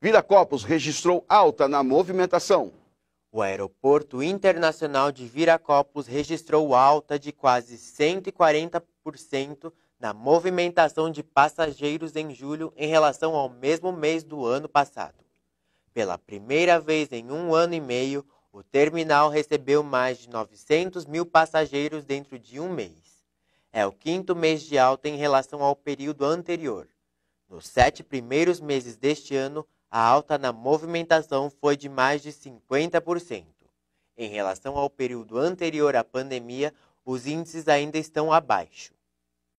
Viracopos registrou alta na movimentação. O Aeroporto Internacional de Viracopos registrou alta de quase 140% na movimentação de passageiros em julho em relação ao mesmo mês do ano passado. Pela primeira vez em um ano e meio, o terminal recebeu mais de 900 mil passageiros dentro de um mês. É o quinto mês de alta em relação ao período anterior. Nos sete primeiros meses deste ano, a alta na movimentação foi de mais de 50%. Em relação ao período anterior à pandemia, os índices ainda estão abaixo.